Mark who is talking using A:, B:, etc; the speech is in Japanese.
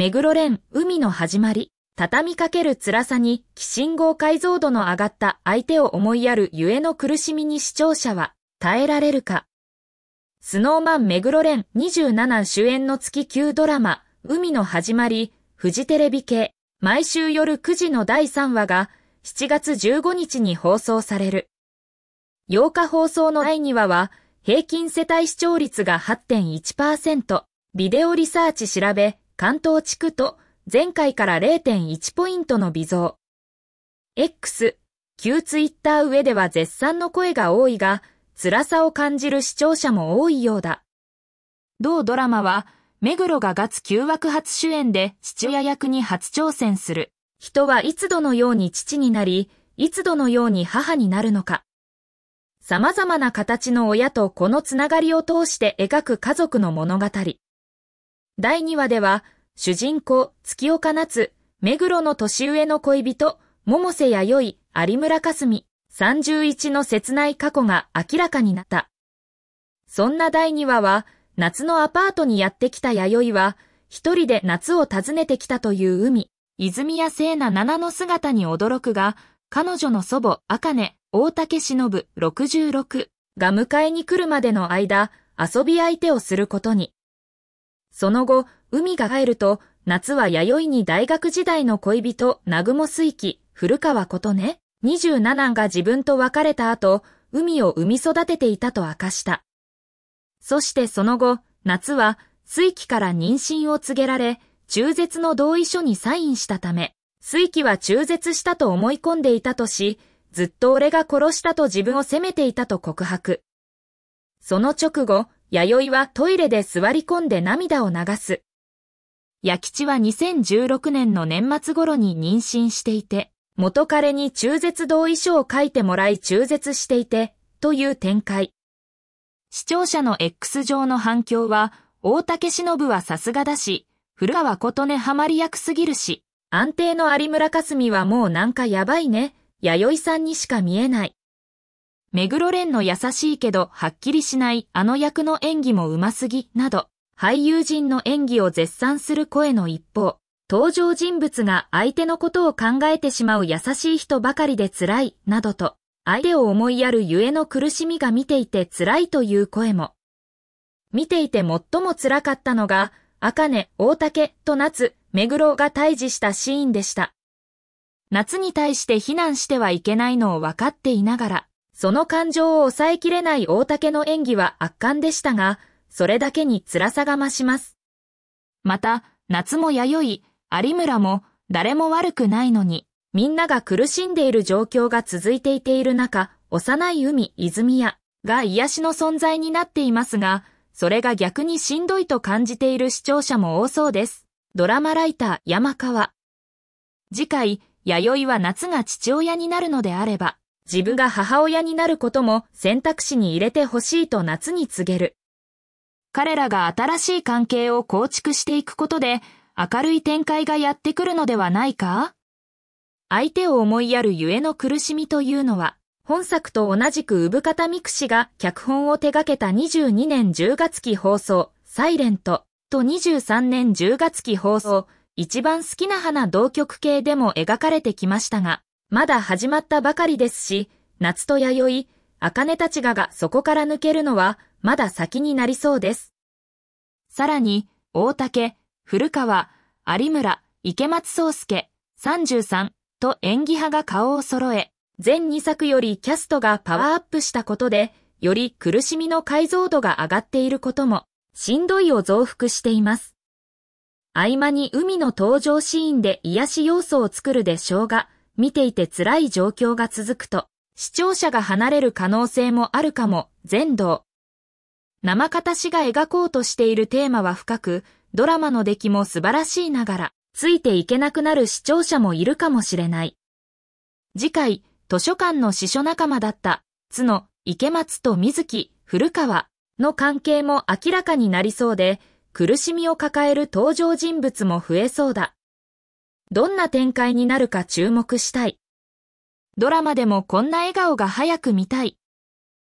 A: 目黒蓮、海の始まり、畳みかける辛さに、鬼信号解像度の上がった相手を思いやるゆえの苦しみに視聴者は、耐えられるか。スノーマン目黒蓮27主演の月9ドラマ、海の始まり、フジテレビ系、毎週夜9時の第3話が、7月15日に放送される。8日放送の第2話は、平均世帯視聴率が8.1%、ビデオリサーチ調べ、関東地区と前回から0.1ポイントの微増。X、旧ツイッター上では絶賛の声が多いが、辛さを感じる視聴者も多いようだ。同ドラマは、目黒が月9枠初主演で父親役に初挑戦する。人はいつどのように父になり、いつどのように母になるのか。様々な形の親と子のつながりを通して描く家族の物語。第2話では、主人公、月岡夏、目黒の年上の恋人、百瀬弥生、有村霞、三十一の切ない過去が明らかになった。そんな第2話は、夏のアパートにやってきた弥生は、一人で夏を訪ねてきたという海、泉谷聖奈七の姿に驚くが、彼女の祖母、赤根、大竹忍66が迎えに来るまでの間、遊び相手をすることに。その後、海が帰ると、夏は弥生に大学時代の恋人、南雲水木、古川琴音、27が自分と別れた後、海を生み育てていたと明かした。そしてその後、夏は、水木から妊娠を告げられ、中絶の同意書にサインしたため、水木は中絶したと思い込んでいたとし、ずっと俺が殺したと自分を責めていたと告白。その直後、弥生はトイレで座り込んで涙を流す。弥吉は2016年の年末頃に妊娠していて、元彼に中絶同意書を書いてもらい中絶していて、という展開。視聴者の X 上の反響は、大竹忍はさすがだし、古川琴音ハマり役すぎるし、安定の有村霞はもうなんかやばいね、弥生さんにしか見えない。目黒蓮の優しいけどはっきりしないあの役の演技もうますぎ、など、俳優陣の演技を絶賛する声の一方、登場人物が相手のことを考えてしまう優しい人ばかりで辛い、などと、相手を思いやるゆえの苦しみが見ていて辛いという声も。見ていて最も辛かったのが、赤根、大竹、と夏、目黒が退治したシーンでした。夏に対して非難してはいけないのを分かっていながら、その感情を抑えきれない大竹の演技は圧巻でしたが、それだけに辛さが増します。また、夏も弥生、有村も、誰も悪くないのに、みんなが苦しんでいる状況が続いていている中、幼い海、泉谷が癒しの存在になっていますが、それが逆にしんどいと感じている視聴者も多そうです。ドラマライター、山川。次回、弥生は夏が父親になるのであれば、自分が母親になることも選択肢に入れてほしいと夏に告げる。彼らが新しい関係を構築していくことで明るい展開がやってくるのではないか相手を思いやるゆえの苦しみというのは、本作と同じく産方ミク氏が脚本を手掛けた22年10月期放送、サイレントと23年10月期放送、一番好きな花同曲系でも描かれてきましたが、まだ始まったばかりですし、夏と弥生、茜たちががそこから抜けるのは、まだ先になりそうです。さらに、大竹、古川、有村、池松壮介、33と演技派が顔を揃え、全2作よりキャストがパワーアップしたことで、より苦しみの解像度が上がっていることも、しんどいを増幅しています。合間に海の登場シーンで癒し要素を作るでしょうが、見ていて辛い状況が続くと、視聴者が離れる可能性もあるかも、全道。生方氏が描こうとしているテーマは深く、ドラマの出来も素晴らしいながら、ついていけなくなる視聴者もいるかもしれない。次回、図書館の司書仲間だった、津野、池松と水木、古川の関係も明らかになりそうで、苦しみを抱える登場人物も増えそうだ。どんな展開になるか注目したい。ドラマでもこんな笑顔が早く見たい。